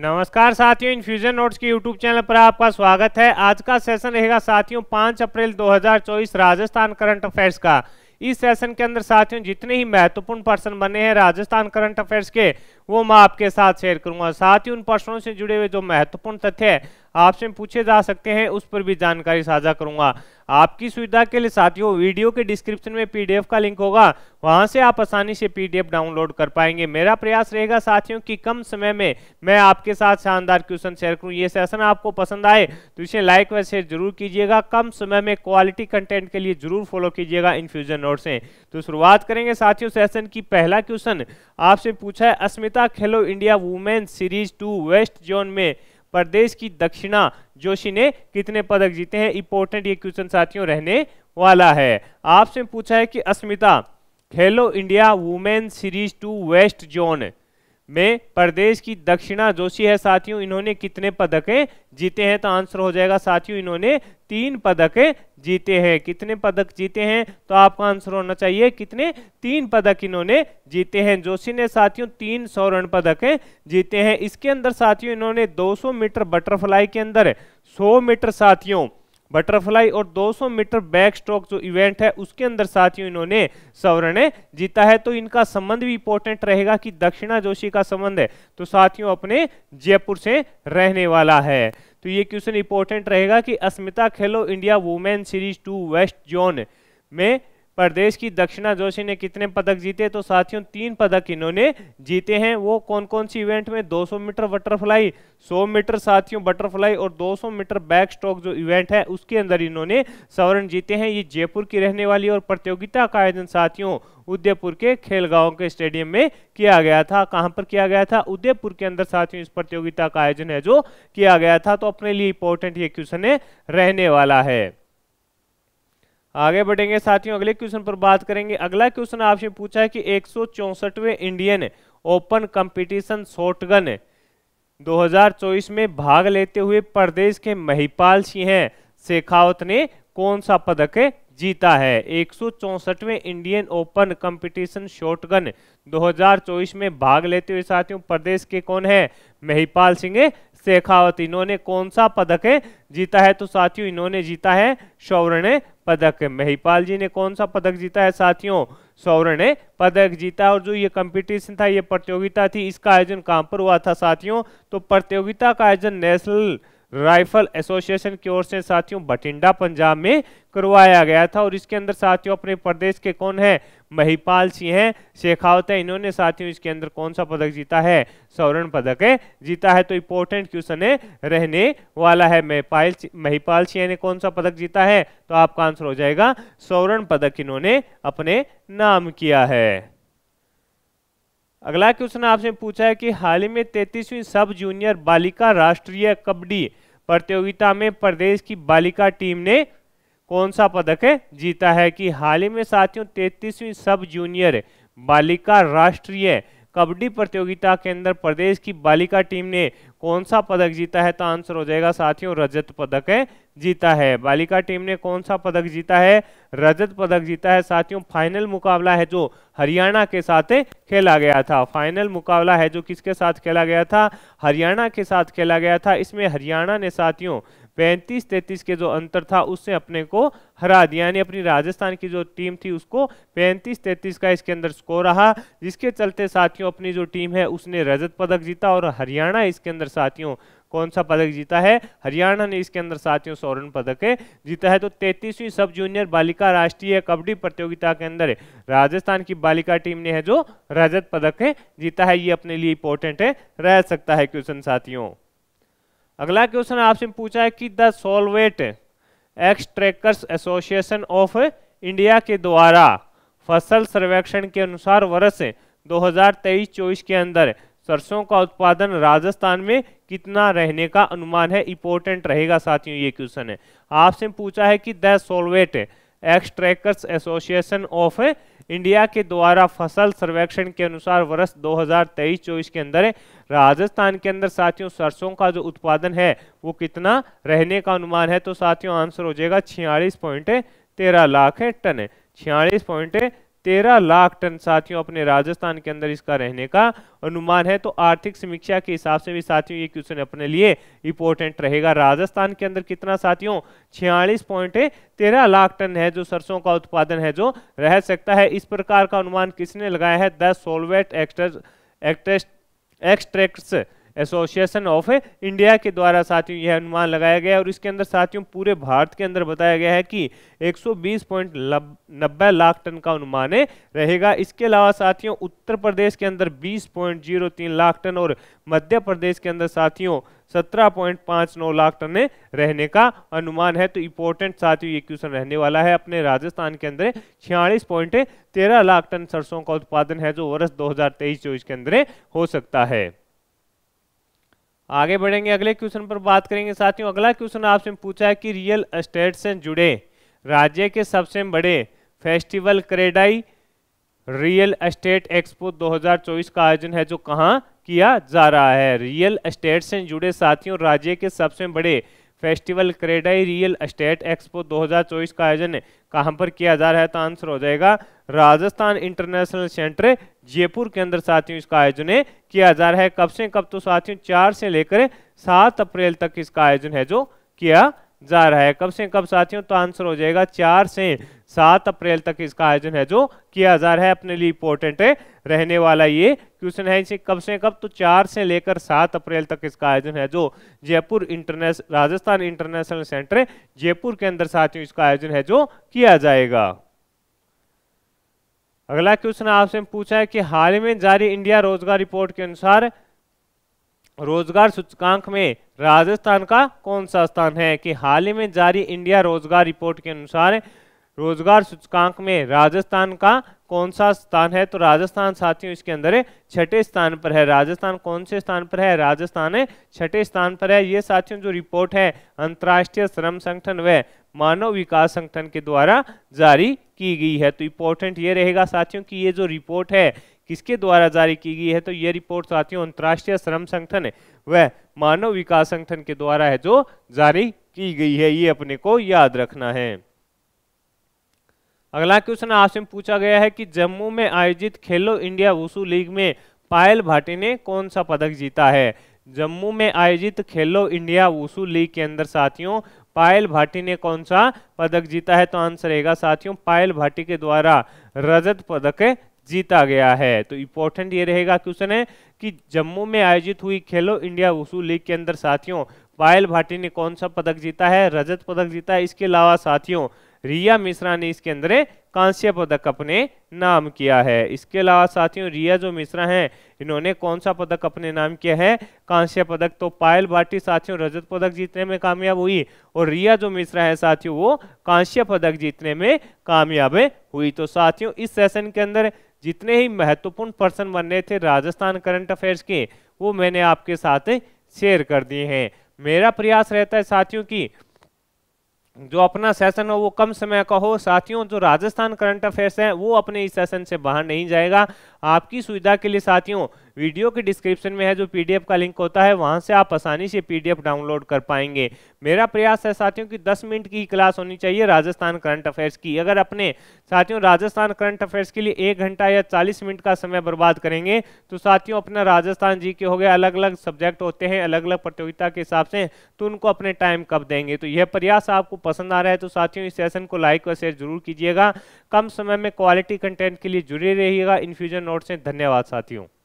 नमस्कार साथियों infusion notes के यूट्यूब चैनल पर आपका स्वागत है आज का सेशन रहेगा साथियों पांच अप्रैल 2024 राजस्थान करंट अफेयर्स का इस सेशन के अंदर साथियों जितने ही महत्वपूर्ण पर्सन बने हैं राजस्थान करंट अफेयर्स के वो मैं आपके साथ शेयर करूंगा साथ ही उन पर्सनों से जुड़े हुए जो महत्वपूर्ण तथ्य आपसे पूछे जा सकते हैं उस पर भी जानकारी साझा करूंगा आपकी सुविधा के लिए साथियों वीडियो के डिस्क्रिप्शन में पीडीएफ का लिंक होगा वहां से आप आसानी से पीडीएफ डाउनलोड कर पाएंगे मेरा प्रयास रहेगा साथियों कि कम समय में मैं आपके साथ शानदार क्वेश्चन शेयर करूं ये सेशन आपको पसंद आए तो इसे लाइक व शेयर जरूर कीजिएगा कम समय में क्वालिटी कंटेंट के लिए जरूर फॉलो कीजिएगा इन्फ्यूजन नोट से तो शुरुआत करेंगे साथियों सेशन की पहला क्वेश्चन आपसे पूछा है Asmita Khelo India women series two west zone में प्रदेश की दक्षिणा जोशी ने कितने पदक जीते हैं इंपोर्टेंट ये क्वेश्चन साथियों रहने वाला है आपसे पूछा है कि Asmita Khelo India women series two west zone में प्रदेश की दक्षिणा जोशी है साथियों इन्होंने कितने पदकें जीते हैं तो आंसर हो जाएगा साथियों इन्होंने तीन पदक जीते हैं कितने पदक जीते हैं तो आपका आंसर होना चाहिए कितने तीन पदक इन्होंने जीते हैं जोशी ने साथियों तीन स्वर्ण पदक जीते हैं इसके अंदर साथियों इन्होंने 200 मीटर बटरफ्लाई के अंदर 100 मीटर साथियों बटरफ्लाई और 200 मीटर बैक स्ट्रोक जो इवेंट है उसके अंदर साथियों इन्होंने सौरव जीता है तो इनका संबंध भी इंपॉर्टेंट रहेगा कि दक्षिणा जोशी का संबंध है तो साथियों अपने जयपुर से रहने वाला है तो ये क्वेश्चन इंपॉर्टेंट रहेगा कि Asmita Khelo India women series two west zone में प्रदेश की दक्षिणा जोशी ने कितने पदक जीते तो साथियों तीन पदक इन्होंने जीते हैं वो कौन कौन सी इवेंट में 200 मीटर बटरफ्लाई 100 मीटर साथियों बटरफ्लाई और 200 मीटर बैक स्ट्रोक जो इवेंट है उसके अंदर इन्होंने स्वर्ण जीते हैं ये जयपुर की रहने वाली और प्रतियोगिता का आयोजन साथियों उदयपुर के खेलगांव के स्टेडियम में किया गया था कहां पर किया गया था उदयपुर के अंदर साथियों इस प्रतियोगिता का आयोजन है जो किया गया था तो अपने लिए इंपॉर्टेंट ये क्वेश्चन है रहने वाला है आगे बढ़ेंगे साथियों अगले क्वेश्चन पर बात करेंगे अगला क्वेश्चन आपसे पूछा है कि एक इंडियन ओपन कंपटीशन शॉटगन 2024 में भाग लेते हुए प्रदेश के महिपाल सिंह शेखावत ने कौन सा पदक जीता है एक इंडियन ओपन कंपटीशन शॉटगन 2024 में भाग लेते हुए साथियों प्रदेश के कौन है महिपाल सिंह शेखावत इन्होंने कौन सा पदक है जीता है तो साथियों इन्होंने जीता है सौवर्ण पदक महिपाल जी ने कौन सा पदक जीता है साथियों सौवर्ण पदक जीता और जो ये कंपटीशन था ये प्रतियोगिता थी इसका आयोजन कहाँ पर हुआ था साथियों तो प्रतियोगिता का आयोजन नेशनल राइफल एसोसिएशन की ओर से साथियों बठिंडा पंजाब में करवाया गया था और इसके अंदर साथियों अपने प्रदेश के कौन है महिपाल सिंह हैं शेखावत है इन्होंने साथियों इसके अंदर कौन सा पदक जीता है स्वर्ण पदक है जीता है तो इंपॉर्टेंट क्वेश्चन है रहने वाला है महिपाल महिपाल सिंह ने कौन सा पदक जीता है तो आपका आंसर हो जाएगा स्वर्ण पदक इन्होंने अपने नाम किया है अगला क्वेश्चन आपसे पूछा है कि हाल ही में तैतीसवीं सब जूनियर बालिका राष्ट्रीय कबड्डी प्रतियोगिता में प्रदेश की बालिका टीम ने कौन सा पदक जीता है कि हाल ही में साथियों तैतीसवीं सब जूनियर बालिका राष्ट्रीय कबड्डी प्रतियोगिता के अंदर प्रदेश की बालिका टीम ने कौन सा पदक जीता है तो आंसर हो जाएगा साथियों रजत पदक है जीता है बालिका टीम ने कौन सा पदक जीता है रजत पदक जीता है साथियों फाइनल मुकाबला है जो हरियाणा के साथ खेला गया था फाइनल मुकाबला है जो किसके साथ खेला गया था हरियाणा के साथ खेला गया था इसमें हरियाणा ने साथियों पैंतीस तैंतीस के जो अंतर था उससे अपने को हरा दिया यानी अपनी राजस्थान की जो टीम थी उसको पैंतीस तैंतीस का इसके अंदर स्कोर रहा जिसके चलते साथियों अपनी जो टीम है उसने रजत पदक जीता और हरियाणा इसके अंदर साथियों कौन सा पदक जीता है हरियाणा ने इसके अंदर साथियों स्वर्ण पदक जीता है तो तैतीसवीं सब जूनियर बालिका राष्ट्रीय कबड्डी प्रतियोगिता के अंदर राजस्थान की बालिका टीम ने है जो रजत पदक जीता है ये अपने लिए इंपॉर्टेंट है रह सकता है क्वेश्चन साथियों अगला क्वेश्चन आपसे पूछा है कि the solvent extractors association of India के द्वारा फसल सर्वेक्षण के अनुसार वर्ष 2023-24 के अंदर सरसों का उत्पादन राजस्थान में कितना रहने का अनुमान है इंपॉर्टेंट रहेगा साथियों ये क्वेश्चन है आपसे पूछा है कि the solvent extractors association of India के द्वारा फसल सर्वेक्षण के अनुसार वर्ष 2023-24 के अंदर राजस्थान के अंदर साथियों सरसों का जो उत्पादन है वो कितना रहने का अनुमान है तो साथियों आंसर हो जाएगा छियालीस तेरह लाख टन छियालीस पॉइंट तेरह लाख टन साथियों अपने राजस्थान के अंदर इसका रहने का अनुमान है तो आर्थिक समीक्षा के हिसाब से भी साथियों ये क्वेश्चन अपने लिए इंपॉर्टेंट रहेगा राजस्थान के अंदर कितना साथियों छियालीस पॉइंट तेरह लाख टन है जो सरसों का उत्पादन है जो रह सकता है इस प्रकार का अनुमान किसने लगाया है the solvent extras actress extracts association of India के द्वारा साथियों यह अनुमान लगाया गया और इसके अंदर साथियों पूरे भारत के अंदर बताया गया है कि 120.90 लाख टन का अनुमान रहेगा इसके अलावा साथियों उत्तर प्रदेश के अंदर 20.03 लाख टन और मध्य प्रदेश के अंदर साथियों 17.59 लाख टन रहने का अनुमान है तो इंपॉर्टेंट साथियों ये क्वेश्चन रहने वाला है अपने राजस्थान के अंदर छियालीस पॉइंट तेरह लाख टन सरसों का उत्पादन है जो वर्ष तेईस 24 के अंदर हो सकता है आगे बढ़ेंगे अगले क्वेश्चन पर बात करेंगे साथियों अगला क्वेश्चन आपसे पूछा है कि रियल एस्टेट से जुड़े राज्य के सबसे बड़े festival CREDAI real estate expo 2024 का आयोजन है जो कहाँ किया जा रहा है रियल एस्टेट से जुड़े साथियों राज्य के सबसे बड़े festival CREDAI real estate expo 2024 का आयोजन है कहां पर किया जा रहा है तो आंसर हो जाएगा राजस्थान इंटरनेशनल सेंटर जयपुर के अंदर साथियों इसका आयोजन है किया जा रहा है कब से कब तो साथियों चार से लेकर सात अप्रैल तक इसका आयोजन है जो किया जा रहा है कब से कब साथियों तो आंसर हो जाएगा चार से सात अप्रैल तक इसका आयोजन है जो किया जा रहा है अपने लिए इंपॉर्टेंट रहने वाला ये क्वेश्चन है इसे कब से कब तो चार से लेकर सात अप्रैल तक इसका आयोजन है जो Jaipur international Rajasthan international centre Jaipur के अंदर साथियों इसका आयोजन है जो किया जाएगा अगला क्वेश्चन आपसे पूछा है कि हाल में जारी इंडिया रोजगार रिपोर्ट के अनुसार रोजगार सूचकांक में राजस्थान का कौन सा स्थान है कि हाल ही में जारी इंडिया रोजगार रिपोर्ट के अनुसार रोजगार सूचकांक में राजस्थान का कौन सा स्थान है तो राजस्थान साथियों इसके अंदर छठे स्थान पर है राजस्थान कौन से स्थान पर है राजस्थान छठे स्थान पर है ये साथियों जो रिपोर्ट है अंतर्राष्ट्रीय श्रम संगठन व मानव विकास संगठन के द्वारा जारी की गई है तो इम्पोर्टेंट ये रहेगा साथियों कि ये जो रिपोर्ट है किसके द्वारा जारी की गई है तो यह रिपोर्ट साथियों अंतर्राष्ट्रीय श्रम संगठन है वह मानव विकास संगठन के द्वारा है जो जारी की गई है ये अपने को याद रखना है अगला क्वेश्चन आपसे पूछा गया है कि जम्मू में आयोजित खेलो इंडिया वुसू लीग में पायल भाटी ने कौन सा पदक जीता है जम्मू में आयोजित खेलो इंडिया वुसू लीग के अंदर साथियों पायल भाटी ने कौन सा पदक जीता है तो आंसर रहेगा साथियों पायल भाटी के द्वारा रजत पदक जीता गया है तो इंपॉर्टेंट ये रहेगा क्वेश्चन है कि जम्मू में आयोजित हुई खेलो इंडिया वसू लीग के अंदर साथियों पायल भाटी ने कौन सा पदक जीता है रजत पदक जीता है इसके अलावा साथियों रिया मिश्रा ने इसके अंदर कांस्य पदक अपने नाम किया है इसके अलावा साथियों रिया जो मिश्रा हैं इन्होंने कौन सा पदक अपने नाम किया है कांस्य पदक तो पायल भाटी साथियों रजत पदक जीतने में कामयाब हुई और रिया जो मिश्रा है साथियों वो कांस्य पदक जीतने में कामयाब हुई तो साथियों इस सेशन के अंदर जितने ही महत्वपूर्ण पर्सन बनने थे राजस्थान करंट अफेयर्स के वो मैंने आपके साथ शेयर कर दिए हैं मेरा प्रयास रहता है साथियों की जो अपना सेशन हो वो कम समय का हो साथियों जो राजस्थान करंट अफेयर्स है वो अपने इस सेशन से बाहर नहीं जाएगा आपकी सुविधा के लिए साथियों वीडियो के डिस्क्रिप्शन में है जो पीडीएफ का लिंक होता है वहां से आप आसानी से पीडीएफ डाउनलोड कर पाएंगे मेरा प्रयास है साथियों कि 10 मिनट की क्लास होनी चाहिए राजस्थान करंट अफेयर्स की अगर अपने साथियों राजस्थान करंट अफेयर्स के लिए एक घंटा या 40 मिनट का समय बर्बाद करेंगे तो साथियों अपना राजस्थान जी के हो गए अलग अलग सब्जेक्ट होते हैं अलग अलग प्रतियोगिता के हिसाब से तो उनको अपने टाइम कब देंगे तो यह प्रयास आपको पसंद आ रहा है तो साथियों इस सेशन को लाइक और शेयर जरूर कीजिएगा कम समय में क्वालिटी कंटेंट के लिए जुड़े रहिएगा इन्फ्यूजन नोट्स से धन्यवाद साथियों